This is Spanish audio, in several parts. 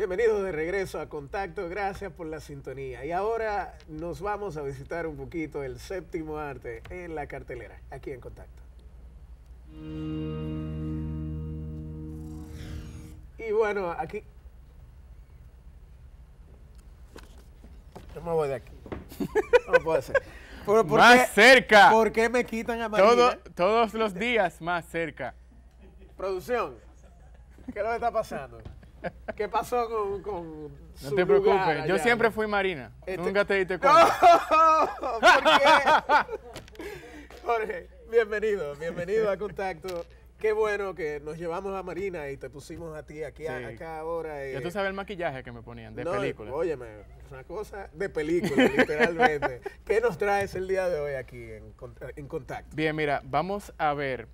Bienvenidos de regreso a Contacto, gracias por la sintonía. Y ahora nos vamos a visitar un poquito el séptimo arte en la cartelera, aquí en Contacto. Y bueno, aquí... Yo me voy de aquí. No puedo hacer. más cerca. ¿Por qué me quitan a María? todos los días más cerca. Producción, ¿qué nos está pasando? ¿Qué pasó con, con No te preocupes, yo siempre fui marina. Este- Nunca te diste cuenta. ¿por qué? Jorge, bienvenido, bienvenido a Contacto. Qué bueno que nos llevamos a Marina y te pusimos a ti aquí, acá ahora. Eh. Ya tú sabes el maquillaje que me ponían, de no, película. es una cosa de película, literalmente. ¿Qué nos traes el día de hoy aquí en Contacto? Bien, mira, vamos a ver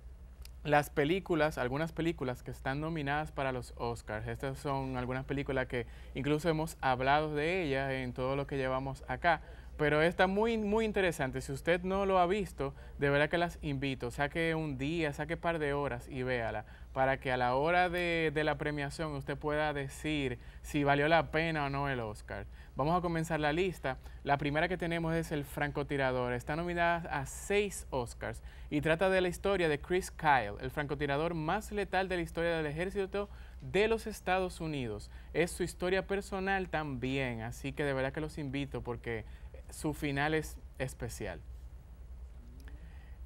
las películas, algunas películas que están nominadas para los Oscars. Estas son algunas películas que incluso hemos hablado de ellas en todo lo que llevamos acá pero está muy, muy interesante. Si usted no lo ha visto, de verdad que las invito. Saque un día, saque par de horas y véala para que a la hora de, de, la premiación usted pueda decir si valió la pena o no el Oscar. Vamos a comenzar la lista. La primera que tenemos es El francotirador. Está nominada a seis Oscars y trata de la historia de Chris Kyle, el francotirador más letal de la historia del ejército de los Estados Unidos. Es su historia personal también, así que de verdad que los invito porque su final es especial.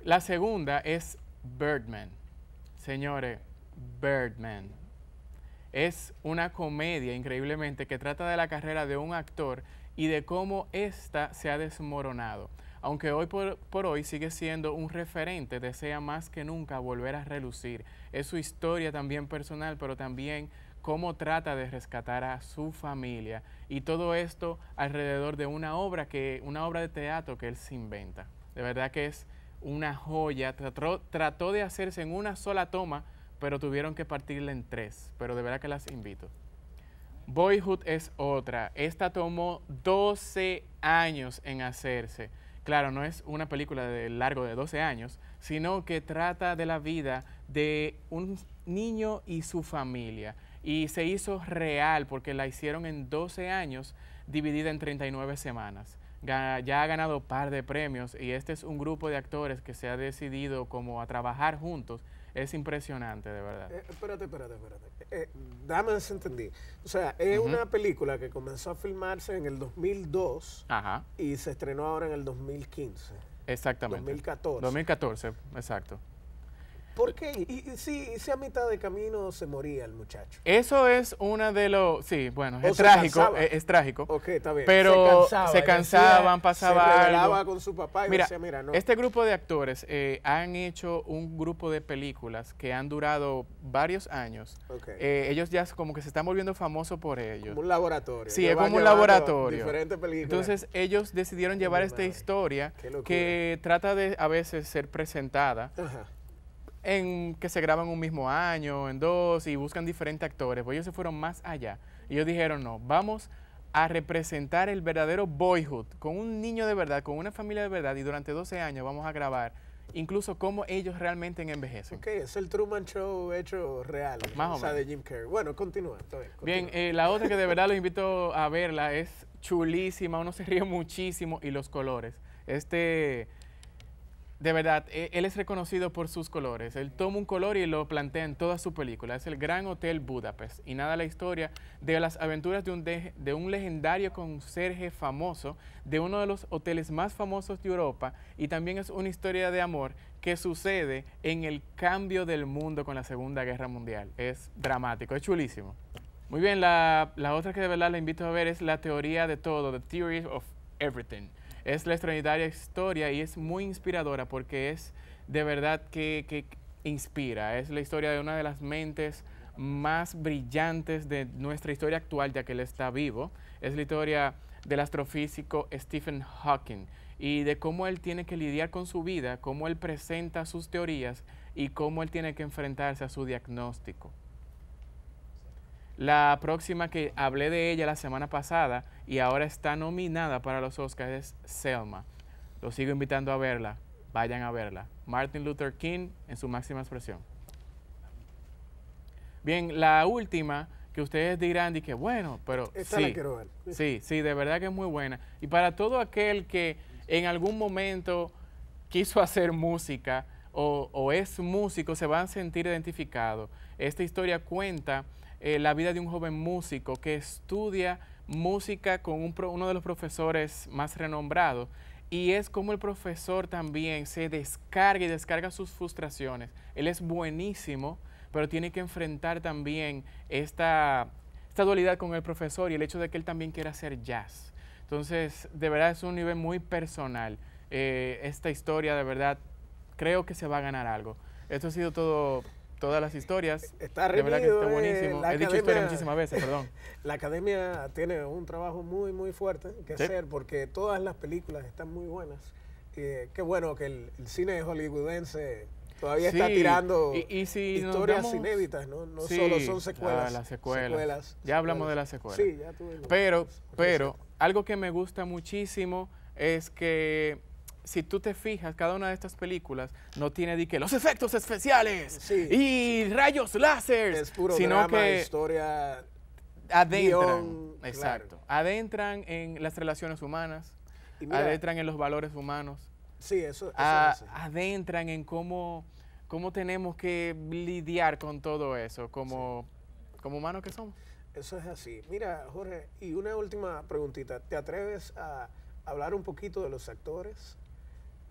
La segunda es Birdman. Señores, Birdman. Es una comedia increíblemente que trata de la carrera de un actor y de cómo ésta se ha desmoronado. Aunque hoy por, por, hoy sigue siendo un referente, desea más que nunca volver a relucir. Es su historia también personal, pero también cómo trata de rescatar a su familia y todo esto alrededor de una obra que una obra de teatro que él se inventa. De verdad que es una joya, trató, trató de hacerse en una sola toma, pero tuvieron que partirla en tres, pero de verdad que las invito. Boyhood es otra, esta tomó 12 años en hacerse. Claro, no es una película de largo de 12 años, sino que trata de la vida de un niño y su familia y se hizo real porque la hicieron en 12 años dividida en 39 semanas. Ya ha ganado un par de premios y este es un grupo de actores que se ha decidido como a trabajar juntos. Es impresionante, de verdad. Eh, espérate, espérate, espérate. Eh, dame desentendí. O sea, es una película que comenzó a filmarse en el 2002 Ajá. y se estrenó ahora en el 2015. Exactamente. 2014. 2014, exacto. ¿Por qué? Y, si, a mitad de camino se moría el muchacho. Eso es una de los... Sí, bueno, es trágico, e, es, trágico. Ok, está bien. Pero se, cansaba, se cansaban, pasaba se algo. con su papá y mira, decía, mira, no. Este grupo de actores eh, han hecho un grupo de películas que han durado varios años. Eh, ellos ya como que se están volviendo famosos por ellos. un laboratorio. Sí, es como un laboratorio. Diferentes películas. Entonces ellos decidieron llevar esta historia que trata de a veces ser presentada. Ajá en que se graban un mismo año, en dos, y buscan diferentes actores. Pues ellos se fueron más allá. Y Ellos dijeron, no, vamos a representar el verdadero boyhood, con un niño de verdad, con una familia de verdad, y durante 12 años vamos a grabar incluso cómo ellos realmente envejecen. Ok, es el Truman Show hecho real, Más o, o sea, de Jim Carrey. Bueno, continúa. bien, eh, la otra que de verdad los invito a verla es chulísima, uno se ríe muchísimo, y los colores. Este de verdad, e, él es reconocido por sus colores. Él toma un color y lo plantea en toda su película. Es el Gran Hotel Budapest. Y nada la historia de las aventuras de un, de, un legendario conserje famoso de uno de los hoteles más famosos de Europa. Y también es una historia de amor que sucede en el cambio del mundo con la Segunda Guerra Mundial. Es dramático, es chulísimo. Muy bien, la, otra que de verdad le invito a ver es La Teoría de Todo, The Theory of Everything es la extraordinaria historia y es muy inspiradora porque es de verdad que, inspira. Es la historia de una de las mentes más brillantes de nuestra historia actual, ya que él está vivo. Es la historia del astrofísico Stephen Hawking y de cómo él tiene que lidiar con su vida, cómo él presenta sus teorías y cómo él tiene que enfrentarse a su diagnóstico. La próxima que hablé de ella la semana pasada y ahora está nominada para los Oscars es Selma. Los sigo invitando a verla. Vayan a verla. Martin Luther King en su máxima expresión. Bien, la última que ustedes dirán, que bueno, pero sí, la sí, sí, de verdad que es muy buena. Y para todo aquel que en algún momento quiso hacer música o, o es músico, se van a sentir identificados. Esta historia cuenta eh, la vida de un joven músico que estudia música con uno de los profesores más renombrados y es como el profesor también se descarga y descarga sus frustraciones. Él es buenísimo, pero tiene que enfrentar también esta, esta dualidad con el profesor y el hecho de que él también quiera hacer jazz. Entonces, de verdad es un nivel muy personal. Eh, esta historia, de verdad, creo que se va a ganar algo. Esto ha sido todo todas las historias. E-, está De verdad que está eh, buenísimo. He dicho historia muchísimas veces, perdón. La academia tiene un trabajo muy, muy fuerte que hacer porque todas las películas están muy buenas. Eh, qué bueno que el, cine hollywoodense todavía está tirando historias inéditas, ¿no? No solo son ah, secuelas. las secuelas. ya hablamos de las secuelas. Sí, ya Pero, pero, algo que me gusta muchísimo es que si tú te fijas, cada una de estas películas no tiene de que los efectos especiales y rayos láser, sino que adentran, exacto, adentran en las relaciones humanas, adentran en los valores humanos. Sí, eso, ah, adentran en cómo cómo tenemos que lidiar con todo eso como como humanos que somos. Eso es así. Mira, Jorge, y una última preguntita, ¿te atreves a hablar un poquito de los actores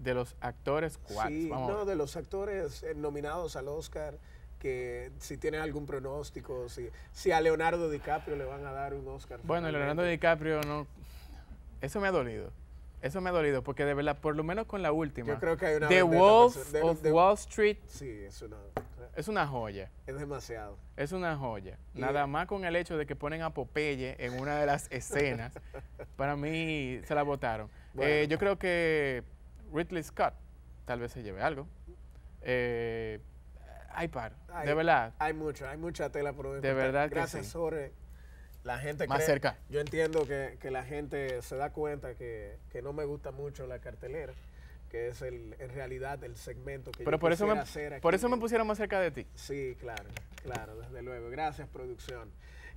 de los actores, ¿cuáles? Sí, no, de los actores eh, nominados al Oscar, que si tienen algún pronóstico, si, si a Leonardo DiCaprio le van a dar un Oscar. Bueno, Leonardo DiCaprio no. Eso me ha dolido. Eso me ha dolido, porque de verdad, por lo menos con la última. Yo creo que hay una. The Wolf de, of Wall Street. Sí, es una. Es una joya. Es demasiado. Es una joya. Nada más con el hecho de que ponen a Popeye en una de las escenas, para mí se la votaron. Eh, yo creo que Ridley Scott tal vez se lleve algo. hay eh, par, de verdad. Hay mucha, hay mucha tela por De verdad Gracias, que sí. sobre la gente más cerca. Yo entiendo que, la gente se da cuenta que, no me gusta mucho la cartelera, que es en realidad el segmento que yo por eso hacer aquí. Por eso me pusieron más cerca de ti. Sí, claro, claro, desde luego. Gracias, producción.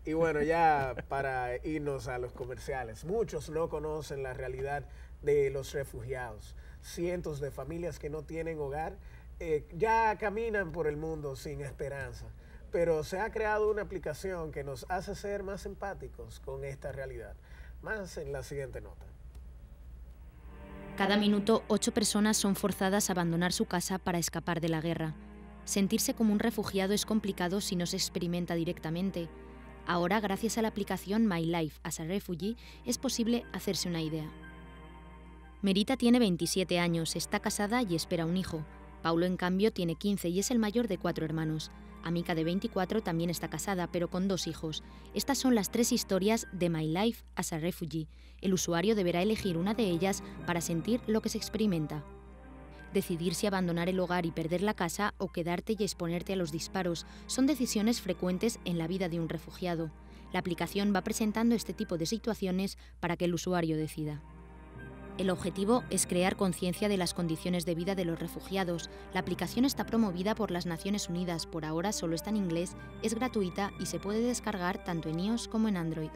Y bueno, ya para irnos a los comerciales, muchos no conocen la realidad de los refugiados cientos de familias que no tienen hogar, eh, ya caminan por el mundo sin esperanza. Pero se ha creado una aplicación que nos hace ser más empáticos con esta realidad. Más en la siguiente nota. Cada minuto, ocho personas son forzadas a abandonar su casa para escapar de la guerra. Sentirse como un refugiado es complicado si no se experimenta directamente. Ahora, gracias a la aplicación My Life as a Refugee, es posible hacerse una idea. Merita tiene 27 años, está casada y espera un hijo. Paulo, en cambio, tiene 15 y es el mayor de cuatro hermanos. Amica, de 24, también está casada, pero con dos hijos. Estas son las tres historias de My Life as a Refugee. El usuario deberá elegir una de ellas para sentir lo que se experimenta. Decidir si abandonar el hogar y perder la casa o quedarte y exponerte a los disparos son decisiones frecuentes en la vida de un refugiado. La aplicación va presentando este tipo de situaciones para que el usuario decida. El objetivo es crear conciencia de las condiciones de vida de los refugiados. La aplicación está promovida por las Naciones Unidas, por ahora solo está en inglés, es gratuita y se puede descargar tanto en iOS como en Android.